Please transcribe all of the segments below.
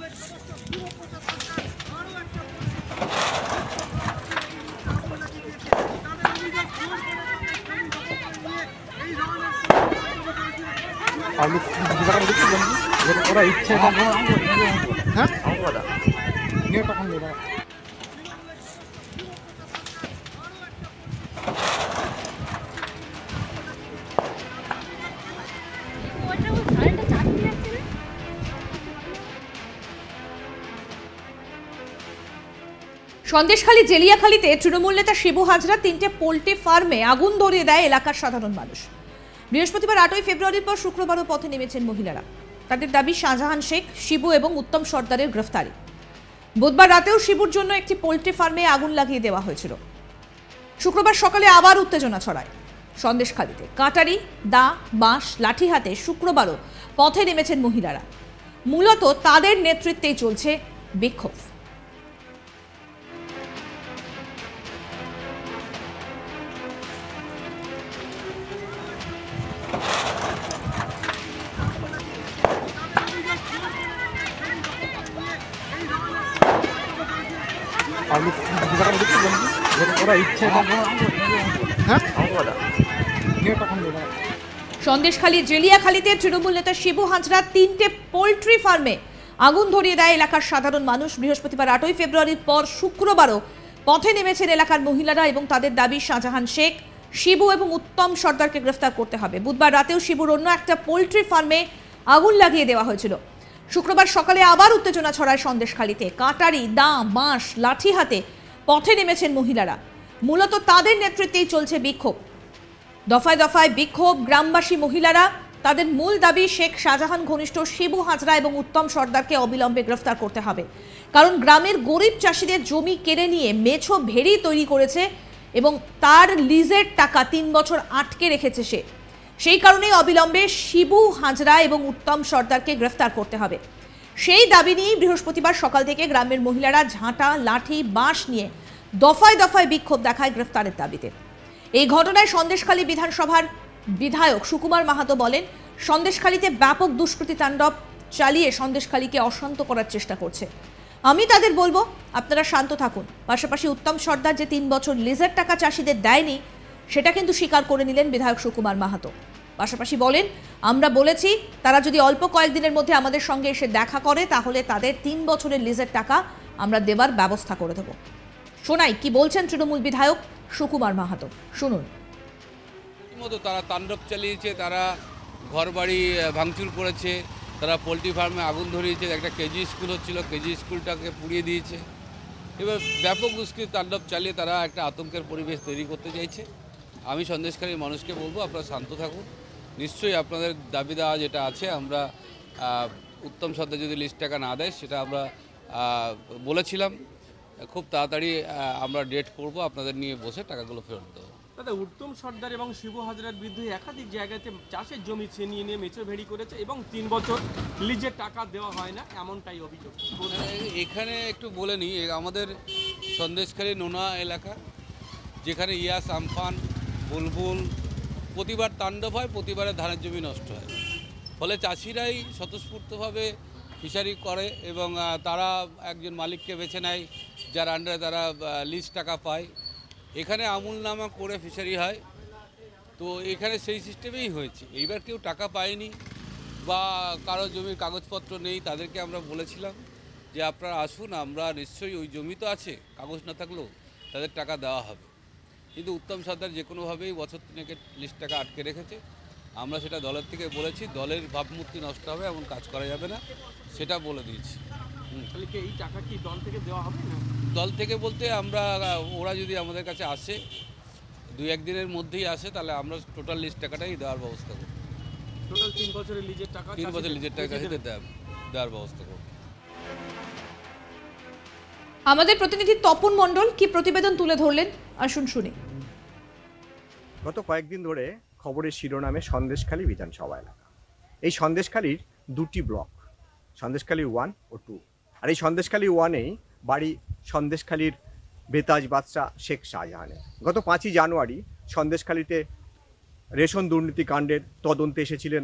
আলু ওরা ইচ্ছে হ্যাঁ নিয়ে তখন সন্দেশখালী জেলিয়াখালীতে তৃণমূল নেতা শিবু হাজরা তিনটে পোল্ট্রি ফার্মে আগুন ধরিয়ে দেয় এলাকার সাধারণ মানুষ বৃহস্পতিবার আটই ফেব্রুয়ারির পর শুক্রবারও পথে নেমেছেন মহিলারা তাদের দাবি শাহজাহান শেখ শিবু এবং উত্তম সর্দারের গ্রেফতারি বুধবার রাতেও শিবুর জন্য একটি পোল্ট্রি ফার্মে আগুন লাগিয়ে দেওয়া হয়েছিল শুক্রবার সকালে আবার উত্তেজনা ছড়ায় সন্দেশখালীতে কাটারি দা বাঁশ লাঠি হাতে শুক্রবারও পথে নেমেছেন মহিলারা মূলত তাদের নেতৃত্বেই চলছে বিক্ষোভ হ্যাঁ? সন্দেশখালী জেলিয়াখালীতে তৃণমূল নেতা শিবু হাজরা তিনটে পোলট্রি ফার্মে আগুন ধরিয়ে দেয় এলাকার সাধারণ মানুষ বৃহস্পতিবার আটই ফেব্রুয়ারির পর শুক্রবারও পথে নেমেছেন এলাকার মহিলারা এবং তাদের দাবি শাহজাহান শেখ শিবু এবং উত্তম সর্দারকে গ্রেফতার করতে হবে বুধবার রাতেও শিবুর অন্য একটা পোলট্রি ফার্মে আগুন লাগিয়ে দেওয়া হয়েছিল শুক্রবার সকালে আবার উত্তেজনা ছড়ায় সন্দেশখালিতে কাটারি দা বাঁশ লাঠি হাতে পথে নেমেছেন মহিলারা মূলত তাদের নেতৃত্বেই চলছে বিক্ষোভ দফায় দফায় বিক্ষোভ গ্রামবাসী মহিলারা তাদের মূল দাবি শেখ শাহজাহান ঘনিষ্ঠ শিবু হাজরা এবং উত্তম সর্দারকে অবিলম্বে গ্রেফতার করতে হবে কারণ গ্রামের গরিব চাষিদের জমি কেড়ে নিয়ে মেছো ভেড়ি তৈরি করেছে এবং তার লিজের টাকা তিন বছর আটকে রেখেছে সে সেই কারণে অবিলম্বে শিবু হাজরা এবং উত্তম সর্দারকে গ্রেফতার করতে হবে সেই দাবি নিয়েই বৃহস্পতিবার সকাল থেকে গ্রামের মহিলারা ঝাঁটা লাঠি বাঁশ নিয়ে দফায় দফায় বিক্ষোভ দেখায় গ্রেফতারের দাবিতে এই ঘটনায় সন্দেশখালী বিধানসভার বিধায়ক সুকুমার মাহাতো বলেন সন্দেশখালীতে ব্যাপক দুষ্কৃতি তাণ্ডব চালিয়ে সন্দেশখালীকে অশান্ত করার চেষ্টা করছে আমি তাদের বলবো আপনারা শান্ত থাকুন পাশাপাশি উত্তম সর্দার যে তিন বছর লেজার টাকা চাষিদের দেয়নি সেটা কিন্তু স্বীকার করে নিলেন বিধায়ক সুকুমার মাহাতো পাশাপাশি বলেন আমরা বলেছি তারা যদি অল্প কয়েকদিনের মধ্যে আমাদের সঙ্গে এসে দেখা করে তাহলে তাদের তিন বছরের লিজের টাকা আমরা দেবার ব্যবস্থা করে দেব শোনাই কি বলছেন তৃণমূল বিধায়ক সুকুমার মাহাতো শুনুন মতো তারা তাণ্ডব চালিয়েছে তারা ঘরবাড়ি ভাঙচুর করেছে তারা পোলট্রি ফার্মে আগুন ধরিয়েছে একটা কেজি স্কুল হচ্ছিল কেজি স্কুলটাকে পুড়িয়ে দিয়েছে এবার ব্যাপক উস্কির তাণ্ডব চালিয়ে তারা একটা আতঙ্কের পরিবেশ তৈরি করতে চাইছে আমি সন্দেশকারী মানুষকে বলবো আপনারা শান্ত থাকুন নিশ্চয়ই আপনাদের দাবি দেওয়া যেটা আছে আমরা উত্তম সর্দার যদি লিস্ট টাকা না দেয় সেটা আমরা বলেছিলাম খুব তাড়াতাড়ি আমরা ডেট করব আপনাদের নিয়ে বসে টাকাগুলো ফেরত দেবো দাদা উত্তম সর্দার এবং শিব হাজরার বিরুদ্ধে একাধিক জায়গাতে চাষের জমি ছিনিয়ে নিয়ে মেচো ভেড়ি করেছে এবং তিন বছর লিজের টাকা দেওয়া হয় না এমনটাই অভিযোগ এখানে একটু বলে নিই আমাদের সন্দেশখালী নোনা এলাকা যেখানে ইয়াস আমফান বুলবুল প্রতিবার তাণ্ডব হয় প্রতিবারে ধানের জমি নষ্ট হয় ফলে চাষিরাই স্বতঃস্ফূর্তভাবে ফিশারি করে এবং তারা একজন মালিককে বেছে নেয় যার আন্ডারে তারা লিজ টাকা পায় এখানে আমুল নামা করে ফিশারি হয় তো এখানে সেই সিস্টেমেই হয়েছে এইবার কেউ টাকা পায়নি বা কারো জমির কাগজপত্র নেই তাদেরকে আমরা বলেছিলাম যে আপনারা আসুন আমরা নিশ্চয়ই ওই জমি তো আছে কাগজ না থাকলেও তাদের টাকা দেওয়া হবে কিন্তু উত্তম সর্দার যে কোনোভাবেই বছর তিনেকের লিস্ট টাকা আটকে রেখেছে আমরা সেটা দলের থেকে বলেছি দলের ভাবমূর্তি নষ্ট হবে এমন কাজ করা যাবে না সেটা বলে দিয়েছি এই টাকা কি দল থেকে দেওয়া হবে না দল থেকে বলতে আমরা ওরা যদি আমাদের কাছে আসে দু একদিনের মধ্যেই আসে তাহলে আমরা টোটাল লিস্ট টাকাটাই দেওয়ার ব্যবস্থা করব টোটাল তিন বছরের লিজের টাকা তিন বছর লিজের টাকা দেওয়ার ব্যবস্থা করব আমাদের প্রতিনিধি তপন মণ্ডল কি প্রতিবেদন তুলে ধরলেন আসুন শুনি গত কয়েকদিন ধরে খবরের শিরোনামে সন্দেশখালী বিধানসভা এলাকা এই সন্দেশখালীর দুটি ব্লক সন্দেশখালী ওয়ান ও টু আর এই সন্দেশখালী ওয়ানেই বাড়ি সন্দেশখালীর বেতাজ বাদশাহ শেখ শাহজাহানের গত পাঁচই জানুয়ারি সন্দেশখালীতে রেশন দুর্নীতি কাণ্ডের তদন্তে এসেছিলেন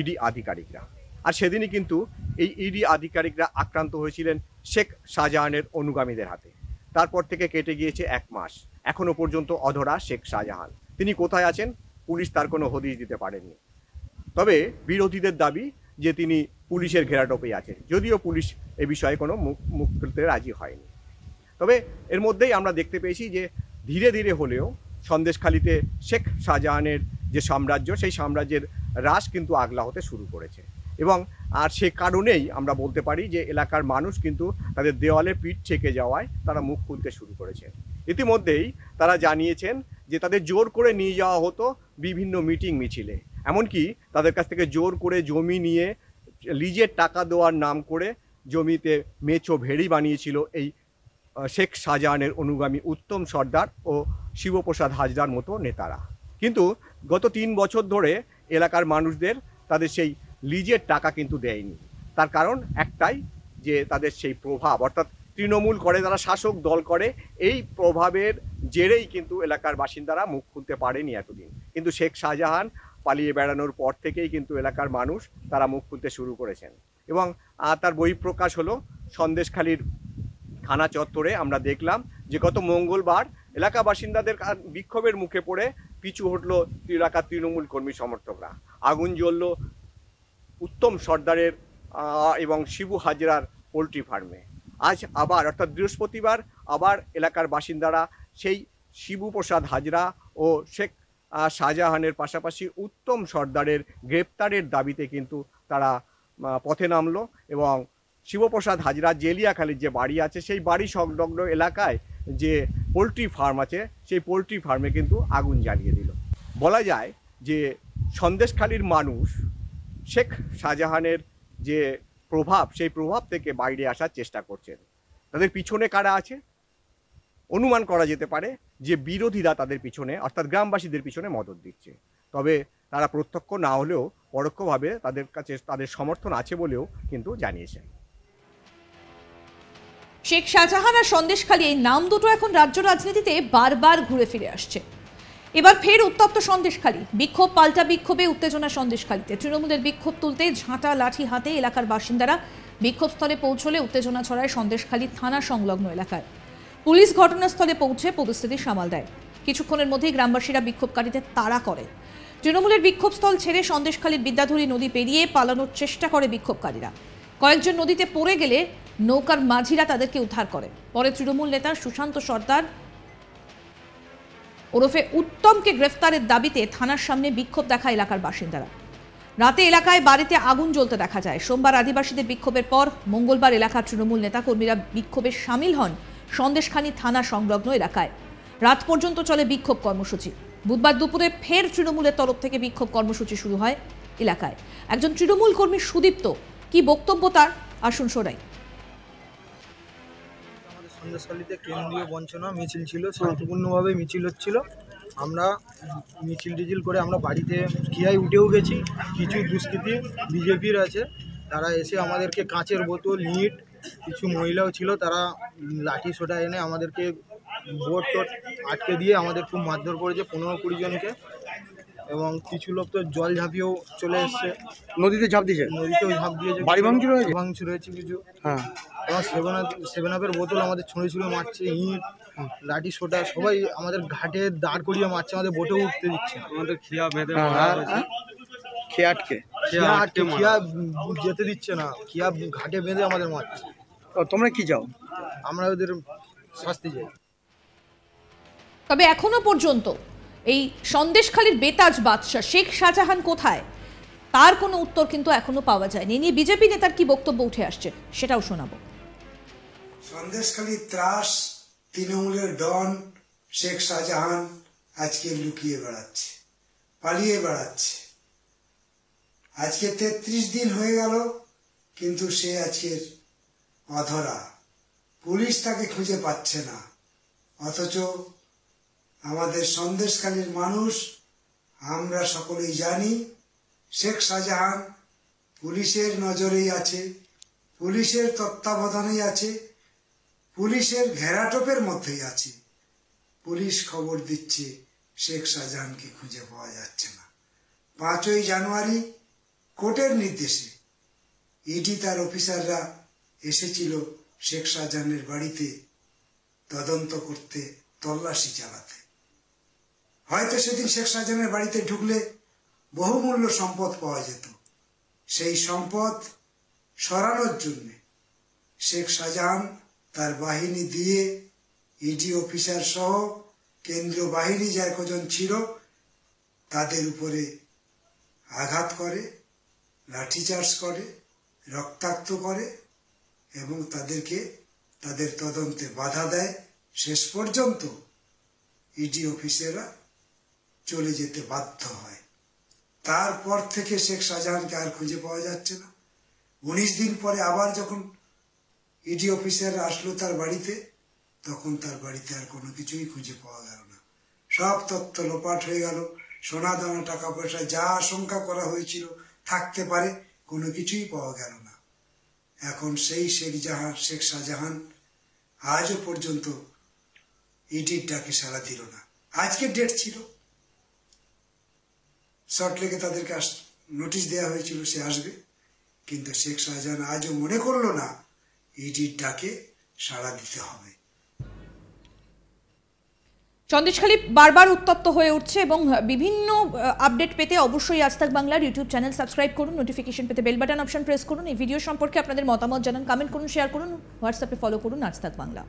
ইডি আধিকারিকরা আর সেদিনই কিন্তু এই ইডি আধিকারিকরা আক্রান্ত হয়েছিলেন শেখ শাহজাহানের অনুগামীদের হাতে তারপর থেকে কেটে গিয়েছে এক মাস এখনও পর্যন্ত অধরা শেখ শাহজাহান তিনি কোথায় আছেন পুলিশ তার কোনো হদিশ দিতে পারেননি তবে বিরোধীদের দাবি যে তিনি পুলিশের ঘেরাটোপেই আছেন যদিও পুলিশ এ বিষয়ে কোনো মুখ মুখ খুলতে রাজি হয়নি তবে এর মধ্যেই আমরা দেখতে পেয়েছি যে ধীরে ধীরে হলেও সন্দেশখালিতে শেখ শাহজাহানের যে সাম্রাজ্য সেই সাম্রাজ্যের হ্রাস কিন্তু আগলা হতে শুরু করেছে এবং আর সে কারণেই আমরা বলতে পারি যে এলাকার মানুষ কিন্তু তাদের দেওয়ালে পিঠ ঠেকে যাওয়ায় তারা মুখ খুলতে শুরু করেছে ইতিমধ্যেই তারা জানিয়েছেন যে তাদের জোর করে নিয়ে যাওয়া হতো বিভিন্ন মিটিং মিছিলে এমনকি তাদের কাছ থেকে জোর করে জমি নিয়ে লিজের টাকা দেওয়ার নাম করে জমিতে মেচো ভেড়ি বানিয়েছিল এই শেখ শাহজাহানের অনুগামী উত্তম সর্দার ও শিবপ্রসাদ হাজরার মতো নেতারা কিন্তু গত তিন বছর ধরে এলাকার মানুষদের তাদের সেই লিজের টাকা কিন্তু দেয়নি তার কারণ একটাই যে তাদের সেই প্রভাব অর্থাৎ তৃণমূল করে তারা শাসক দল করে এই প্রভাবের জেরেই কিন্তু এলাকার বাসিন্দারা মুখ খুলতে পারেনি এতদিন কিন্তু শেখ শাহজাহান পালিয়ে বেড়ানোর পর থেকেই কিন্তু এলাকার মানুষ তারা মুখ খুলতে শুরু করেছেন এবং তার বই প্রকাশ হলো সন্দেশখালীর থানা চত্বরে আমরা দেখলাম যে গত মঙ্গলবার এলাকা বাসিন্দাদের বিক্ষোভের মুখে পড়ে পিছু হটল এলাকার তৃণমূল কর্মী সমর্থকরা আগুন জ্বলল উত্তম সর্দারের এবং শিবু হাজরার পোলট্রি ফার্মে আজ আবার অর্থাৎ বৃহস্পতিবার আবার এলাকার বাসিন্দারা সেই শিবু প্রসাদ হাজরা ও শেখ শাহজাহানের পাশাপাশি উত্তম সর্দারের গ্রেপ্তারের দাবিতে কিন্তু তারা পথে নামলো এবং শিবপ্রসাদ হাজরা জেলিয়াখালির যে বাড়ি আছে সেই বাড়ি সংলগ্ন এলাকায় যে পোলট্রি ফার্ম আছে সেই পোলট্রি ফার্মে কিন্তু আগুন জ্বালিয়ে দিল বলা যায় যে সন্দেশখালির মানুষ শেখ শাহজাহানের যে প্রভাব সেই প্রভাব থেকে বাইরে আসার চেষ্টা করছেন তাদের পিছনে কারা আছে অনুমান করা যেতে পারে যে বিরোধীরা তাদের পিছনে অর্থাৎ গ্রামবাসীদের পিছনে মদত দিচ্ছে তবে তারা প্রত্যক্ষ না হলেও পরোক্ষভাবে তাদের কাছে তাদের সমর্থন আছে বলেও কিন্তু জানিয়েছেন শেখ শাহজাহান আর সন্দেশখালী এই নাম দুটো এখন রাজ্য রাজনীতিতে বারবার ঘুরে ফিরে আসছে এবার ফের উত্তপ্ত সন্দেশখালী বিক্ষোভ পাল্টা বিক্ষোভে উত্তেজনা সন্দেশখালীতে তৃণমূলের বিক্ষোভ তুলতে ঝাঁটা লাঠি হাতে এলাকার বাসিন্দারা বিক্ষোভস্থলে পৌঁছলে উত্তেজনা ছড়ায় সন্দেশখালী থানা সংলগ্ন এলাকায় পুলিশ ঘটনাস্থলে পৌঁছে পরিস্থিতি সামাল দেয় কিছুক্ষণের মধ্যেই গ্রামবাসীরা বিক্ষোভকারীদের তাড়া করে তৃণমূলের বিক্ষোভস্থল ছেড়ে সন্দেশখালীর বিদ্যাধুরী নদী পেরিয়ে পালানোর চেষ্টা করে বিক্ষোভকারীরা কয়েকজন নদীতে পড়ে গেলে নৌকার মাঝিরা তাদেরকে উদ্ধার করে পরে তৃণমূল নেতা সুশান্ত সর্দার ওরফে উত্তমকে গ্রেফতারের দাবিতে থানার সামনে বিক্ষোভ দেখা এলাকার বাসিন্দারা রাতে এলাকায় বাড়িতে আগুন জ্বলতে দেখা যায় সোমবার আদিবাসীদের বিক্ষোভের পর মঙ্গলবার এলাকার তৃণমূল নেতাকর্মীরা বিক্ষোভে সামিল হন সন্দেশখানি থানা সংলগ্ন এলাকায় রাত পর্যন্ত চলে বিক্ষোভ কর্মসূচি বুধবার দুপুরে ফের তৃণমূলের তরফ থেকে বিক্ষোভ কর্মসূচি শুরু হয় এলাকায় একজন তৃণমূল কর্মী সুদীপ্ত কি বক্তব্য তার আসুন শোনায় সন্দেশখালীতে কেন্দ্রীয় বঞ্চনা মিছিল ছিল শান্তিপূর্ণভাবে মিছিল হচ্ছিল আমরা মিছিল টিচিল করে আমরা বাড়িতে গিয়ায় উঠেও গেছি কিছু দুষ্কৃতি বিজেপির আছে তারা এসে আমাদেরকে কাঁচের বোতল ইট কিছু মহিলাও ছিল তারা লাঠি সোটা এনে আমাদেরকে বোট টোট আটকে দিয়ে আমাদের খুব মারধর করেছে পনেরো কুড়ি জনকে এবং কিছু লোক তো জল ঝাঁপিয়েও চলে এসছে নদীতে ঝাঁপ দিয়েছে নদীতেও ঝাঁপ দিয়েছে বাড়ি ভাঙচুর হয়েছে ভাঙচুর হয়েছে কিছু হ্যাঁ এবং সেভেন সেভেন আপের বোতল আমাদের ছুঁড়ে ছুঁড়ে মারছে ইট লাঠি সোটা সবাই আমাদের ঘাটে দাঁড় করিয়ে মারছে আমাদের বোটে উঠতে দিচ্ছে আমাদের খিয়া বেঁধে হ্যাঁ, হ্যাঁ, হ্যাঁ। খেয়া খেয়া আটকে খিয়া যেতে দিচ্ছে না খিয়া ঘাটে বেঁধে আমাদের মারছে তোমরা কি যাও আমরা ওদের শাস্তি যাই তবে এখনো পর্যন্ত এই সন্দেশখালীর বেতাজ বাদশাহ শেখ শাহজাহান কোথায় তার কোনো উত্তর কিন্তু এখনো পাওয়া যায়নি নিয়ে বিজেপি নেতার কি বক্তব্য উঠে আসছে সেটাও শোনাবো সন্দেশখালী ত্রাস তৃণমূলের ডন শেখ শাহজাহান আজকে লুকিয়ে বেড়াচ্ছে পালিয়ে বেড়াচ্ছে আজকে তেত্রিশ দিন হয়ে গেল কিন্তু সে আজকের অধরা পুলিশ তাকে খুঁজে পাচ্ছে না অথচ আমাদের সন্দেশকালীর মানুষ আমরা সকলেই জানি শেখ শাহজাহান পুলিশের নজরেই আছে পুলিশের তত্ত্বাবধানেই আছে পুলিশের ঘেরাটোপের মধ্যেই আছি পুলিশ খবর দিচ্ছে শেখ শাহজাহানকে খুঁজে পাওয়া যাচ্ছে না পাঁচই জানুয়ারি কোর্টের নির্দেশে ইডি e তার অফিসাররা এসেছিল শেখ শাহজাহানের বাড়িতে তদন্ত করতে তল্লাশি চালাতে হয়তো সেদিন শেখ শাহজাহানের বাড়িতে ঢুকলে বহুমূল্য সম্পদ পাওয়া যেত সেই সম্পদ সরানোর জন্যে শেখ শাহজাহান তার বাহিনী দিয়ে ইডি e অফিসার সহ কেন্দ্রীয় বাহিনী যার কজন ছিল তাদের উপরে আঘাত করে লাঠিচার্জ করে রক্তাক্ত করে এবং তাদেরকে তাদের তদন্তে বাধা দেয় শেষ পর্যন্ত ইডি e অফিসেরা চলে যেতে বাধ্য হয় তারপর থেকে শেখ শাহজাহানকে আর খুঁজে পাওয়া যাচ্ছে না উনিশ দিন পরে আবার যখন ইডি অফিসার আসলো তার বাড়িতে তখন তার বাড়িতে আর কোনো কিছুই খুঁজে পাওয়া গেল না সব তত্ত্ব লোপাট হয়ে গেল সোনা দানা টাকা পয়সা যা আশঙ্কা করা হয়েছিল থাকতে পারে কোনো কিছুই পাওয়া গেল না এখন সেই শেখ জাহান শেখ শাহজাহান আজও পর্যন্ত ইডির ডাকে সারা দিল না আজকে ডেট ছিল শর্টলেকে তাদেরকে নোটিশ দেওয়া হয়েছিল সে আসবে কিন্তু শেখ শাহজাহান আজও মনে করলো না ইডির ডাকে সাড়া দিতে হবে সন্দেশখালী বারবার উত্তপ্ত হয়ে উঠছে এবং বিভিন্ন আপডেট পেতে অবশ্যই আজতাক বাংলার ইউটিউব চ্যানেল সাবস্ক্রাইব করুন নোটিফিকেশন পেতে বেল বাটন অপশন প্রেস করুন এই ভিডিও সম্পর্কে আপনাদের মতামত জানান কমেন্ট করুন শেয়ার করুন হোয়াটসঅ্যাপে ফলো করুন আজতাক বাংলা